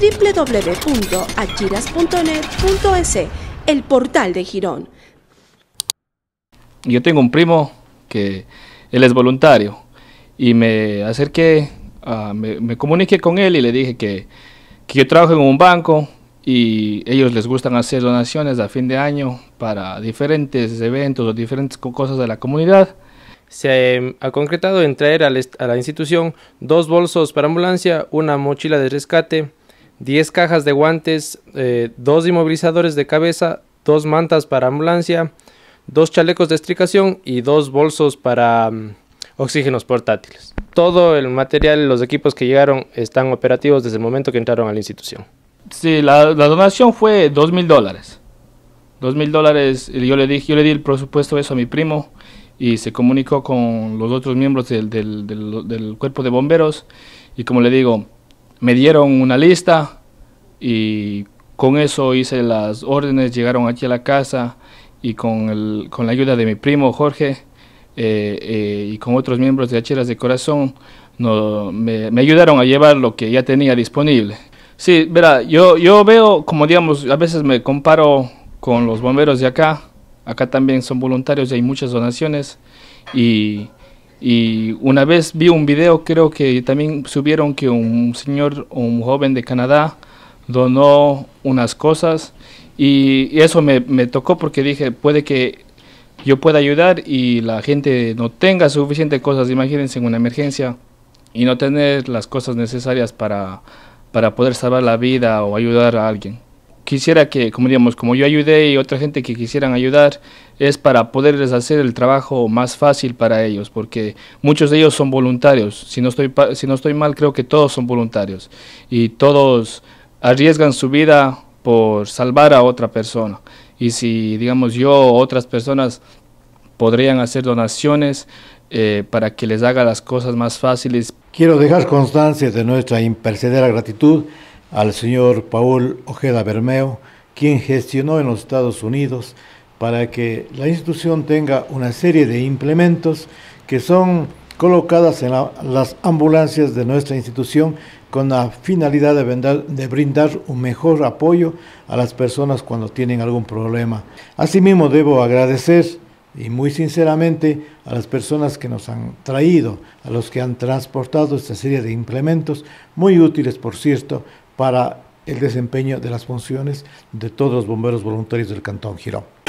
www.achiras.net.es, el portal de Girón. Yo tengo un primo que él es voluntario y me acerqué, ah, me, me, comuniqué con él y le dije que, que yo trabajo en un banco y ellos les gustan hacer donaciones a fin de año para diferentes eventos o diferentes cosas de la comunidad. Se ha concretado en traer a la institución dos bolsos para ambulancia, una mochila de rescate, 10 cajas de guantes, eh, 2 inmovilizadores de cabeza, 2 mantas para ambulancia, 2 chalecos de estricación y 2 bolsos para mm, oxígenos portátiles. Todo el material, los equipos que llegaron están operativos desde el momento que entraron a la institución. Sí, la, donación fue $2,000 mil dólares. Dos mil dólares, eh, yo le, dije, yo le di el presupuesto eso a mi primo y se comunicó con los otros miembros del cuerpo de bomberos y como le digo, me dieron una lista y con eso hice las órdenes, llegaron aquí a la casa y con, con la ayuda de mi primo Jorge eh, eh, y con otros miembros de Hacheras de Corazón me, ayudaron a llevar lo que ya tenía disponible. Sí, verá, yo, yo veo, como digamos, a veces me comparo con los bomberos de acá, acá también son voluntarios y hay muchas donaciones y y una vez vi un video, creo que también subieron que un señor, un joven de Canadá, donó unas cosas y eso me, tocó porque dije, puede que yo pueda ayudar y la gente no tenga suficientes cosas, imagínense en una emergencia y no tener las cosas necesarias para, para poder salvar la vida o ayudar a alguien quisiera que, como digamos, como yo ayudé y otra gente que quisieran ayudar, es para poderles hacer el trabajo más fácil para ellos, porque muchos de ellos son voluntarios. Si no estoy, si no estoy mal, creo que todos son voluntarios y todos arriesgan su vida por salvar a otra persona. Y si, digamos, yo o otras personas podrían hacer donaciones eh, para que les haga las cosas más fáciles. Quiero dejar constancia de nuestra impercedera gratitud al señor Paul Ojeda Bermeo, quien gestionó en los Estados Unidos para que la institución tenga una serie de implementos que son colocadas en las ambulancias de nuestra institución con la finalidad de, brindar un mejor apoyo a las personas cuando tienen algún problema. Asimismo, debo agradecer y muy sinceramente a las personas que nos han traído, a los que han transportado esta serie de implementos, muy útiles por cierto, para el desempeño de las funciones de todos los bomberos voluntarios del Cantón Girón.